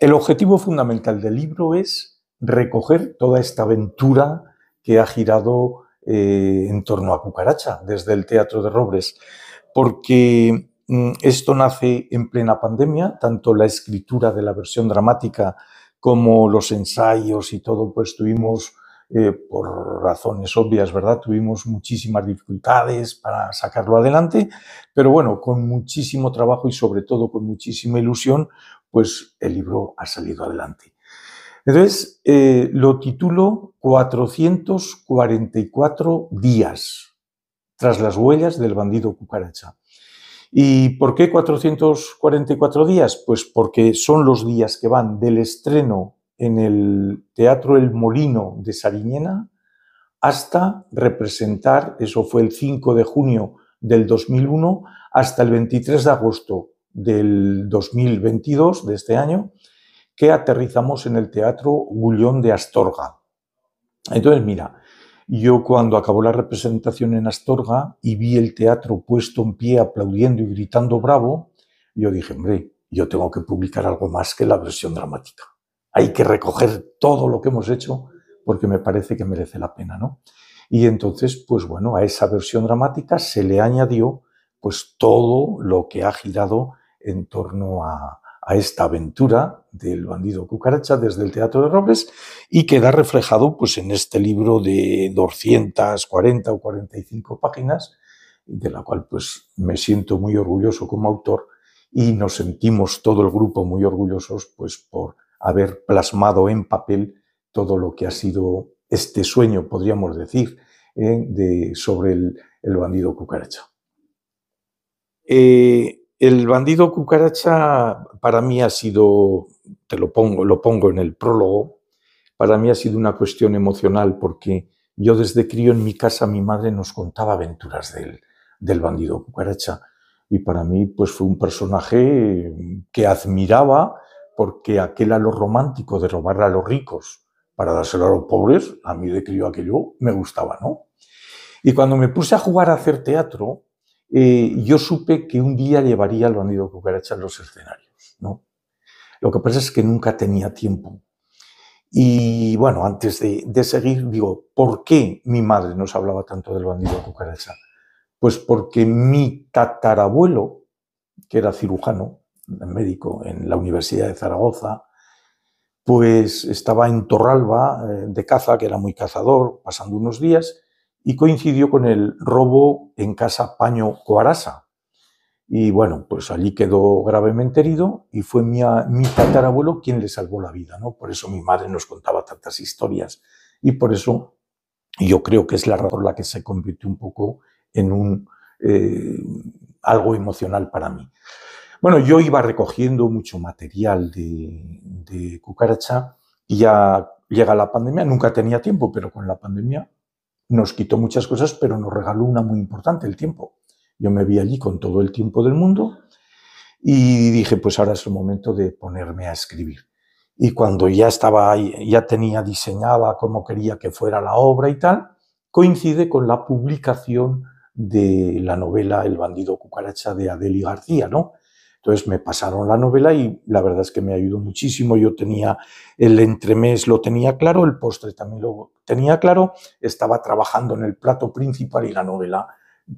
El objetivo fundamental del libro es recoger toda esta aventura que ha girado eh, en torno a Cucaracha desde el Teatro de Robres, porque mm, esto nace en plena pandemia, tanto la escritura de la versión dramática como los ensayos y todo, pues tuvimos, eh, por razones obvias, ¿verdad? Tuvimos muchísimas dificultades para sacarlo adelante, pero bueno, con muchísimo trabajo y sobre todo con muchísima ilusión, pues el libro ha salido adelante. Entonces, eh, lo titulo 444 días tras las huellas del bandido cucaracha. ¿Y por qué 444 días? Pues porque son los días que van del estreno en el Teatro El Molino de Sariñena hasta representar, eso fue el 5 de junio del 2001, hasta el 23 de agosto del 2022, de este año, que aterrizamos en el Teatro Bullón de Astorga. Entonces, mira, yo cuando acabó la representación en Astorga y vi el teatro puesto en pie aplaudiendo y gritando bravo, yo dije, hombre, yo tengo que publicar algo más que la versión dramática. Hay que recoger todo lo que hemos hecho porque me parece que merece la pena, ¿no? Y entonces, pues bueno, a esa versión dramática se le añadió pues todo lo que ha girado en torno a, esta aventura del bandido cucaracha desde el Teatro de Robles y queda reflejado pues, en este libro de 240 o 45 páginas, de la cual pues, me siento muy orgulloso como autor y nos sentimos todo el grupo muy orgullosos pues, por haber plasmado en papel todo lo que ha sido este sueño, podríamos decir, eh, de, sobre el, bandido cucaracha. Eh, el bandido cucaracha para mí ha sido, te lo pongo, lo pongo en el prólogo, para mí ha sido una cuestión emocional porque yo desde crío en mi casa mi madre nos contaba aventuras del, bandido cucaracha y para mí pues fue un personaje que admiraba porque aquel a lo romántico de robar a los ricos para dárselo a los pobres, a mí de crío aquello me gustaba, ¿no? Y cuando me puse a jugar a hacer teatro, eh, yo supe que un día llevaría al bandido cucaracha en los escenarios, ¿no? Lo que pasa es que nunca tenía tiempo. Y bueno, antes de, seguir, digo, ¿por qué mi madre nos hablaba tanto del bandido cucaracha? Pues porque mi tatarabuelo, que era cirujano, médico en la Universidad de Zaragoza, pues estaba en Torralba eh, de caza, que era muy cazador, pasando unos días, y coincidió con el robo en casa Paño Coarasa. Y bueno, pues allí quedó gravemente herido y fue mi, mi tatarabuelo quien le salvó la vida, ¿no? Por eso mi madre nos contaba tantas historias y por eso yo creo que es la razón por la que se convirtió un poco en un eh, algo emocional para mí. Bueno, yo iba recogiendo mucho material de, de cucaracha y ya llega la pandemia, nunca tenía tiempo, pero con la pandemia nos quitó muchas cosas, pero nos regaló una muy importante, el tiempo. Yo me vi allí con todo el tiempo del mundo y dije, pues ahora es el momento de ponerme a escribir. Y cuando ya estaba, ya tenía diseñada cómo quería que fuera la obra y tal, coincide con la publicación de la novela El bandido cucaracha de Adeli García, ¿no? Entonces me pasaron la novela y la verdad es que me ayudó muchísimo. Yo tenía el entremés, lo tenía claro, el postre también lo tenía claro, estaba trabajando en el plato principal y la novela,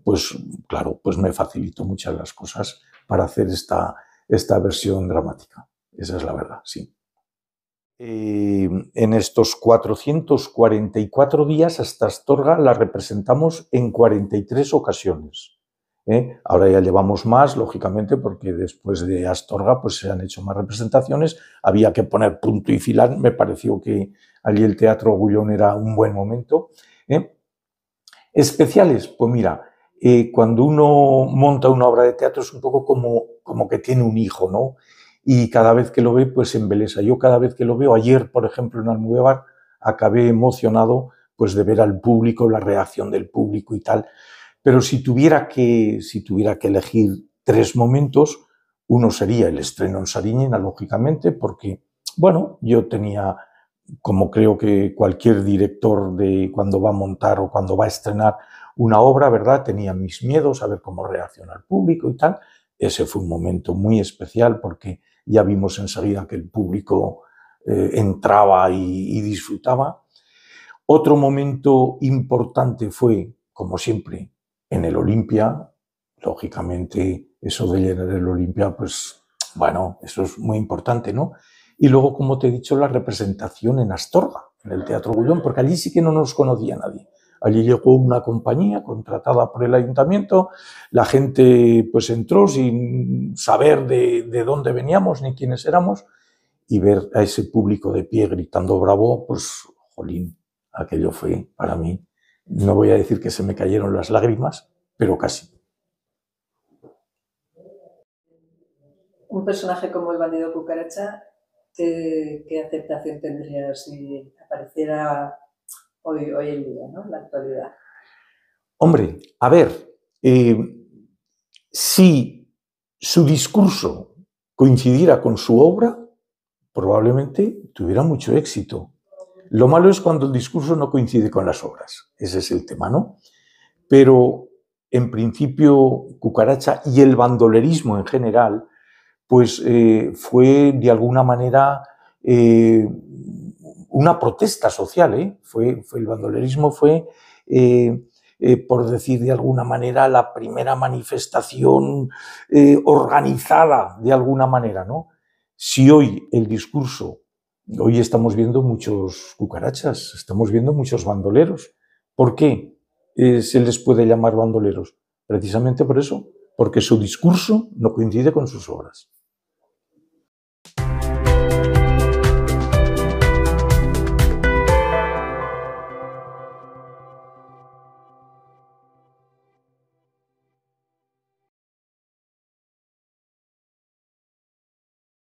pues claro, pues me facilitó muchas las cosas para hacer esta, versión dramática. Esa es la verdad, sí. Eh, en estos 444 días hasta Astorga la representamos en 43 ocasiones. ¿eh? Ahora ya llevamos más, lógicamente, porque después de Astorga pues, se han hecho más representaciones. Había que poner punto y filar. Me pareció que allí el Teatro Gullón era un buen momento. ¿eh? Especiales, pues mira, eh, cuando uno monta una obra de teatro es un poco como, que tiene un hijo, ¿no? Y cada vez que lo ve, pues se embelesa. Yo cada vez que lo veo, ayer, por ejemplo, en Almudévar, acabé emocionado pues de ver al público, la reacción del público y tal. Pero si tuviera que, si tuviera que elegir tres momentos, uno sería el estreno en Sariñena, lógicamente, porque, bueno, yo tenía, como creo que cualquier director de cuando va a montar o cuando va a estrenar una obra, ¿verdad? Tenía mis miedos, a ver cómo reacciona el público y tal. Ese fue un momento muy especial porque ya vimos enseguida que el público eh, entraba y disfrutaba. Otro momento importante fue, como siempre, en el Olimpia, lógicamente eso de llenar el Olimpia, pues bueno, eso es muy importante, ¿no? Y luego, como te he dicho, la representación en Astorga, en el Teatro Gullón, porque allí sí que no nos conocía nadie. Allí llegó una compañía contratada por el ayuntamiento, la gente pues entró sin saber de, de dónde veníamos ni quiénes éramos y ver a ese público de pie gritando bravo, pues jolín, aquello fue para mí no voy a decir que se me cayeron las lágrimas, pero casi. Un personaje como el bandido cucaracha, ¿qué, aceptación tendría si apareciera hoy, hoy en día, en la actualidad? Hombre, a ver, eh, si su discurso coincidiera con su obra, probablemente tuviera mucho éxito. Lo malo es cuando el discurso no coincide con las obras. Ese es el tema, ¿no? Pero en principio, Cucaracha y el bandolerismo en general, pues eh, fue de alguna manera eh, una protesta social. ¿eh? Fue, fue, el bandolerismo fue, eh, por decir de alguna manera, la primera manifestación organizada de alguna manera. ¿no? Si hoy el discurso Hoy estamos viendo muchos cucarachas, estamos viendo muchos bandoleros. ¿Por qué eh, se les puede llamar bandoleros? Precisamente por eso, porque su discurso no coincide con sus obras.